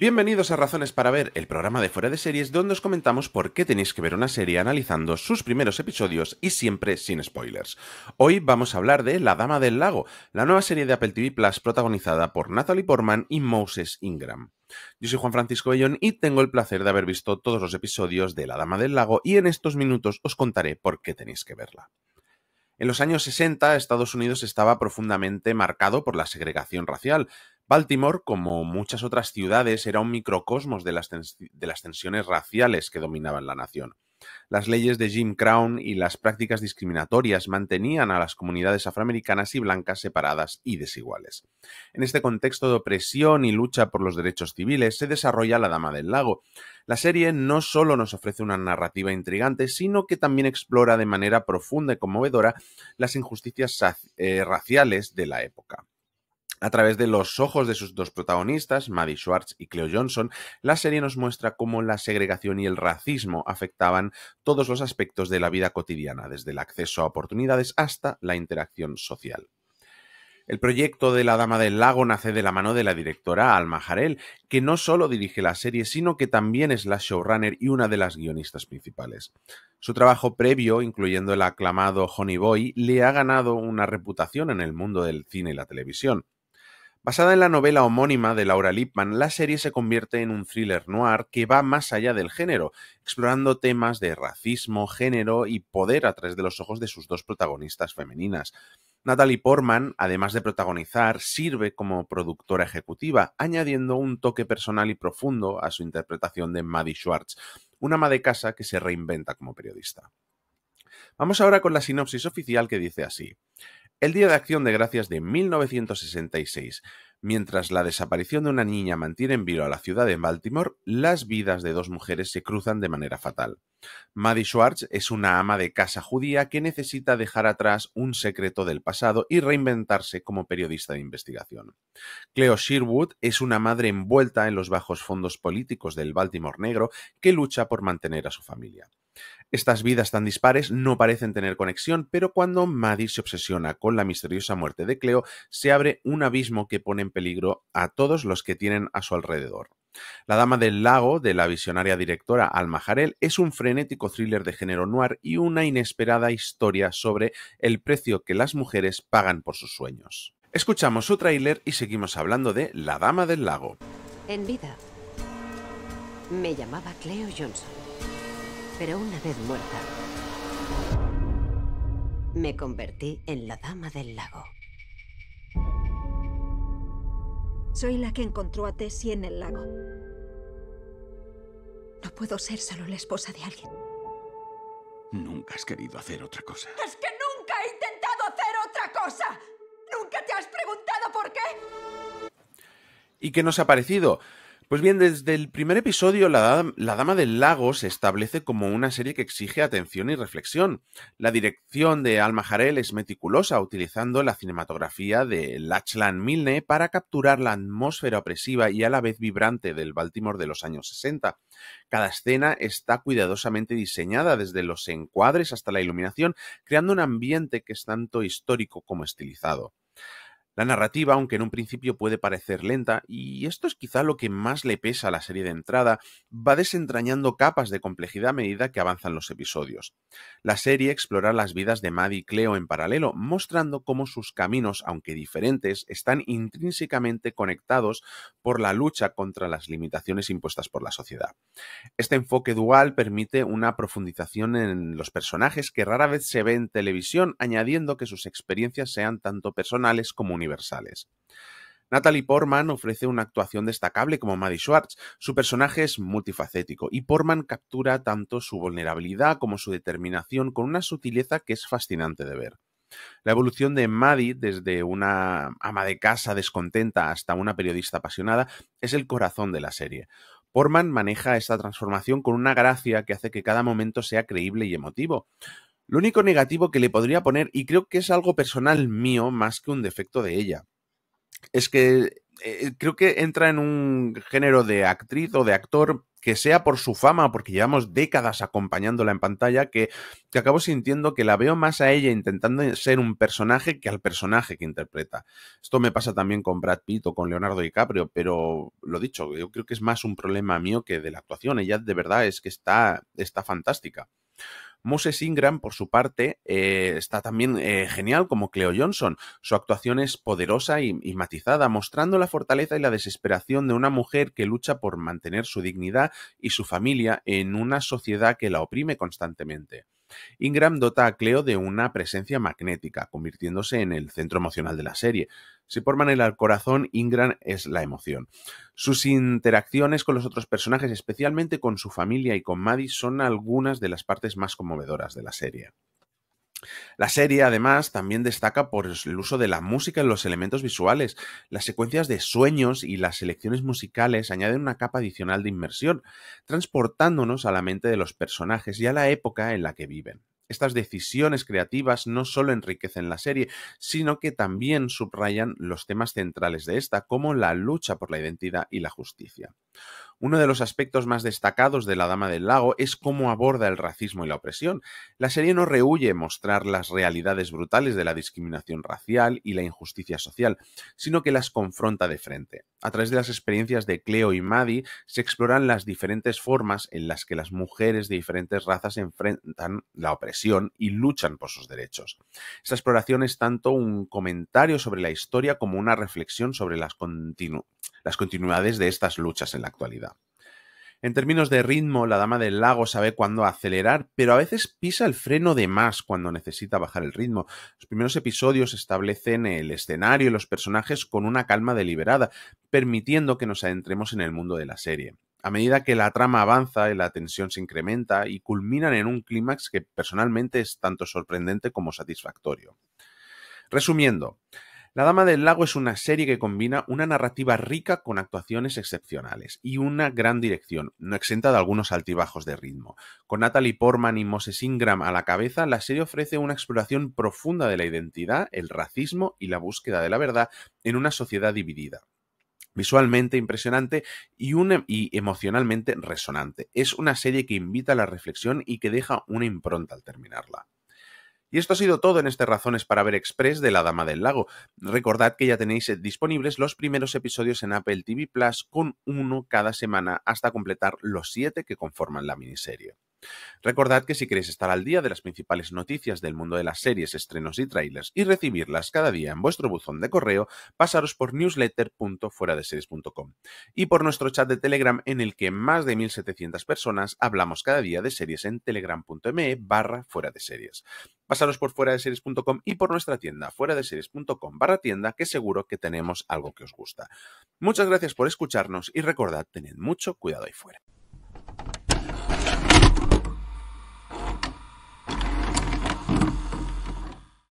Bienvenidos a Razones para Ver, el programa de fuera de series donde os comentamos por qué tenéis que ver una serie analizando sus primeros episodios y siempre sin spoilers. Hoy vamos a hablar de La Dama del Lago, la nueva serie de Apple TV Plus protagonizada por Natalie Portman y Moses Ingram. Yo soy Juan Francisco Bellón y tengo el placer de haber visto todos los episodios de La Dama del Lago y en estos minutos os contaré por qué tenéis que verla. En los años 60 Estados Unidos estaba profundamente marcado por la segregación racial, Baltimore, como muchas otras ciudades, era un microcosmos de las, tensiones raciales que dominaban la nación. Las leyes de Jim Crown y las prácticas discriminatorias mantenían a las comunidades afroamericanas y blancas separadas y desiguales. En este contexto de opresión y lucha por los derechos civiles se desarrolla La Dama del Lago. La serie no solo nos ofrece una narrativa intrigante, sino que también explora de manera profunda y conmovedora las injusticias eh, raciales de la época. A través de los ojos de sus dos protagonistas, Maddie Schwartz y Cleo Johnson, la serie nos muestra cómo la segregación y el racismo afectaban todos los aspectos de la vida cotidiana, desde el acceso a oportunidades hasta la interacción social. El proyecto de La Dama del Lago nace de la mano de la directora Alma Jarell, que no solo dirige la serie, sino que también es la showrunner y una de las guionistas principales. Su trabajo previo, incluyendo el aclamado Honey Boy, le ha ganado una reputación en el mundo del cine y la televisión. Basada en la novela homónima de Laura Lippmann, la serie se convierte en un thriller noir que va más allá del género, explorando temas de racismo, género y poder a través de los ojos de sus dos protagonistas femeninas. Natalie Portman, además de protagonizar, sirve como productora ejecutiva, añadiendo un toque personal y profundo a su interpretación de Maddie Schwartz, una ama de casa que se reinventa como periodista. Vamos ahora con la sinopsis oficial que dice así. El Día de Acción de Gracias de 1966. Mientras la desaparición de una niña mantiene en vilo a la ciudad de Baltimore, las vidas de dos mujeres se cruzan de manera fatal. Maddie Schwartz es una ama de casa judía que necesita dejar atrás un secreto del pasado y reinventarse como periodista de investigación. Cleo Sherwood es una madre envuelta en los bajos fondos políticos del Baltimore negro que lucha por mantener a su familia. Estas vidas tan dispares no parecen tener conexión, pero cuando Maddie se obsesiona con la misteriosa muerte de Cleo, se abre un abismo que pone en peligro a todos los que tienen a su alrededor. La Dama del Lago, de la visionaria directora Alma Jarel, es un frenético thriller de género noir y una inesperada historia sobre el precio que las mujeres pagan por sus sueños. Escuchamos su tráiler y seguimos hablando de La Dama del Lago. En vida, me llamaba Cleo Johnson. Pero una vez muerta, me convertí en la dama del lago. Soy la que encontró a Tessie en el lago. No puedo ser solo la esposa de alguien. Nunca has querido hacer otra cosa. ¡Es que nunca he intentado hacer otra cosa! ¿Nunca te has preguntado por qué? ¿Y qué nos ha parecido? Pues bien, desde el primer episodio, la Dama, del Lago se establece como una serie que exige atención y reflexión. La dirección de Alma Harel es meticulosa, utilizando la cinematografía de Lachlan Milne para capturar la atmósfera opresiva y a la vez vibrante del Baltimore de los años 60. Cada escena está cuidadosamente diseñada desde los encuadres hasta la iluminación, creando un ambiente que es tanto histórico como estilizado. La narrativa, aunque en un principio puede parecer lenta, y esto es quizá lo que más le pesa a la serie de entrada, va desentrañando capas de complejidad a medida que avanzan los episodios. La serie explora las vidas de Maddie y Cleo en paralelo, mostrando cómo sus caminos, aunque diferentes, están intrínsecamente conectados por la lucha contra las limitaciones impuestas por la sociedad. Este enfoque dual permite una profundización en los personajes que rara vez se ve en televisión, añadiendo que sus experiencias sean tanto personales como universales universales. Natalie Portman ofrece una actuación destacable como Maddie Schwartz. Su personaje es multifacético y Portman captura tanto su vulnerabilidad como su determinación con una sutileza que es fascinante de ver. La evolución de Maddie desde una ama de casa descontenta hasta una periodista apasionada es el corazón de la serie. Portman maneja esta transformación con una gracia que hace que cada momento sea creíble y emotivo. Lo único negativo que le podría poner, y creo que es algo personal mío más que un defecto de ella, es que eh, eh, creo que entra en un género de actriz o de actor que sea por su fama, porque llevamos décadas acompañándola en pantalla, que, que, acabo sintiendo que la veo más a ella intentando ser un personaje que al personaje que interpreta. Esto me pasa también con Brad Pitt o con Leonardo DiCaprio, pero lo dicho, yo creo que es más un problema mío que de la actuación. Ella de verdad es que está, está fantástica. Moses Ingram, por su parte, eh, está también eh, genial como Cleo Johnson. Su actuación es poderosa y, y, matizada, mostrando la fortaleza y la desesperación de una mujer que lucha por mantener su dignidad y su familia en una sociedad que la oprime constantemente. Ingram dota a Cleo de una presencia magnética, convirtiéndose en el centro emocional de la serie. Si forman el corazón, Ingram es la emoción. Sus interacciones con los otros personajes, especialmente con su familia y con Maddie, son algunas de las partes más conmovedoras de la serie. La serie, además, también destaca por el uso de la música en los elementos visuales. Las secuencias de sueños y las selecciones musicales añaden una capa adicional de inmersión, transportándonos a la mente de los personajes y a la época en la que viven. Estas decisiones creativas no solo enriquecen la serie, sino que también subrayan los temas centrales de esta, como la lucha por la identidad y la justicia. Uno de los aspectos más destacados de La Dama del Lago es cómo aborda el racismo y la opresión. La serie no rehuye mostrar las realidades brutales de la discriminación racial y la injusticia social, sino que las confronta de frente. A través de las experiencias de Cleo y Maddie se exploran las diferentes formas en las que las mujeres de diferentes razas enfrentan la opresión y luchan por sus derechos. Esta exploración es tanto un comentario sobre la historia como una reflexión sobre las, continuidades las continuidades de estas luchas en la actualidad. En términos de ritmo, la Dama del Lago sabe cuándo acelerar, pero a veces pisa el freno de más cuando necesita bajar el ritmo. Los primeros episodios establecen el escenario y los personajes con una calma deliberada, permitiendo que nos adentremos en el mundo de la serie. A medida que la trama avanza, la tensión se incrementa y culminan en un clímax que personalmente es tanto sorprendente como satisfactorio. Resumiendo, la Dama del Lago es una serie que combina una narrativa rica con actuaciones excepcionales y una gran dirección, no exenta de algunos altibajos de ritmo. Con Natalie Portman y Moses Ingram a la cabeza, la serie ofrece una exploración profunda de la identidad, el racismo y la búsqueda de la verdad en una sociedad dividida visualmente impresionante y, em-, y, emocionalmente resonante. Es una serie que invita a la reflexión y que deja una impronta al terminarla. Y esto ha sido todo en este Razones para Ver Express de La Dama del Lago. Recordad que ya tenéis eh, disponibles los primeros episodios en Apple TV Plus con uno cada semana hasta completar los siete que conforman la miniserie. Recordad que si queréis estar al día de las principales noticias del mundo de las series, estrenos y trailers y recibirlas cada día en vuestro buzón de correo, pasaros por newsletter.fueradeseries.com y por nuestro chat de Telegram en el que más de 1.700 personas hablamos cada día de series en telegram.me barra fuera de series. Pasaros por fuera y por nuestra tienda fuera de series.com barra tienda que seguro que tenemos algo que os gusta. Muchas gracias por escucharnos y recordad, tened mucho cuidado ahí fuera.